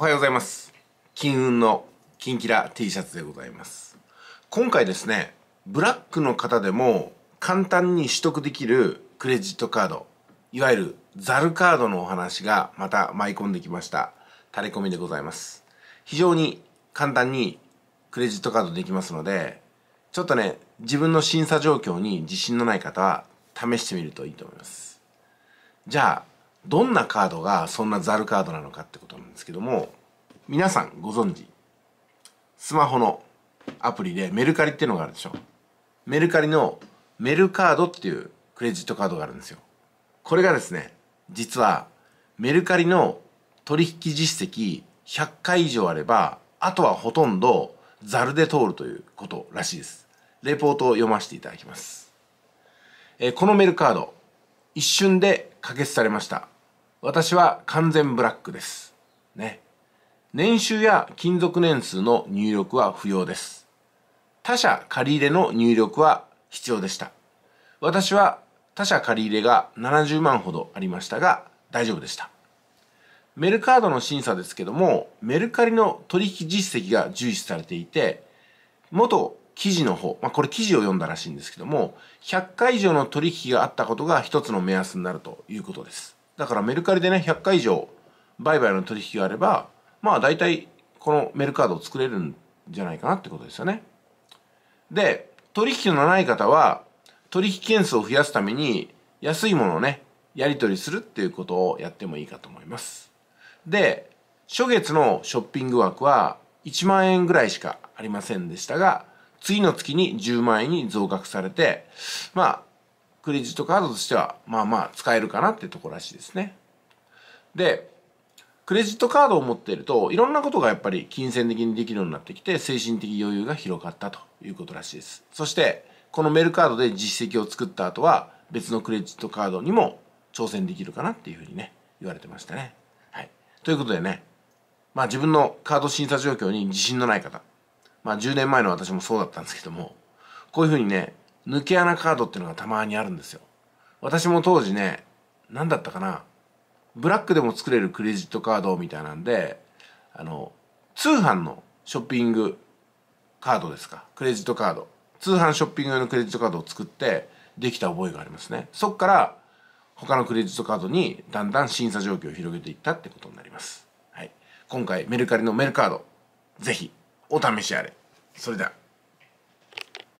おはようございます。金運の金キラ T シャツでございます。今回ですね、ブラックの方でも簡単に取得できるクレジットカード、いわゆるザルカードのお話がまた舞い込んできました。タレコミでございます。非常に簡単にクレジットカードできますので、ちょっとね、自分の審査状況に自信のない方は試してみるといいと思います。じゃあ、どんなカードがそんなザルカードなのかってことなんですけども皆さんご存知スマホのアプリでメルカリっていうのがあるでしょメルカリのメルカードっていうクレジットカードがあるんですよこれがですね実はメルカリの取引実績100回以上あればあとはほとんどザルで通るということらしいですレポートを読ませていただきます、えー、このメルカード一瞬で可決されました私は完全ブラックです。ね。年収や勤続年数の入力は不要です。他社借入れの入力は必要でした。私は他社借入れが70万ほどありましたが大丈夫でした。メルカードの審査ですけども、メルカリの取引実績が重視されていて、元記事の方、まあ、これ記事を読んだらしいんですけども、100回以上の取引があったことが一つの目安になるということです。だからメルカリでね100回以上売買の取引があればまあ大体このメルカードを作れるんじゃないかなってことですよね。で取引のない方は取引件数を増やすために安いものをねやり取りするっていうことをやってもいいかと思います。で初月のショッピング枠は1万円ぐらいしかありませんでしたが次の月に10万円に増額されてまあクレジットカードとしては、まあまあ使えるかなってとこらしいですね。で、クレジットカードを持っていると、いろんなことがやっぱり金銭的にできるようになってきて、精神的余裕が広がったということらしいです。そして、このメルカードで実績を作った後は、別のクレジットカードにも挑戦できるかなっていうふうにね、言われてましたね。はい。ということでね、まあ自分のカード審査状況に自信のない方、まあ10年前の私もそうだったんですけども、こういうふうにね、抜け穴カードっていうのがたまにあるんですよ。私も当時ね、何だったかな。ブラックでも作れるクレジットカードみたいなんで、あの、通販のショッピングカードですか。クレジットカード。通販ショッピング用のクレジットカードを作って、できた覚えがありますね。そっから、他のクレジットカードにだんだん審査状況を広げていったってことになります。はい。今回、メルカリのメルカード、ぜひ、お試しあれ。それでは。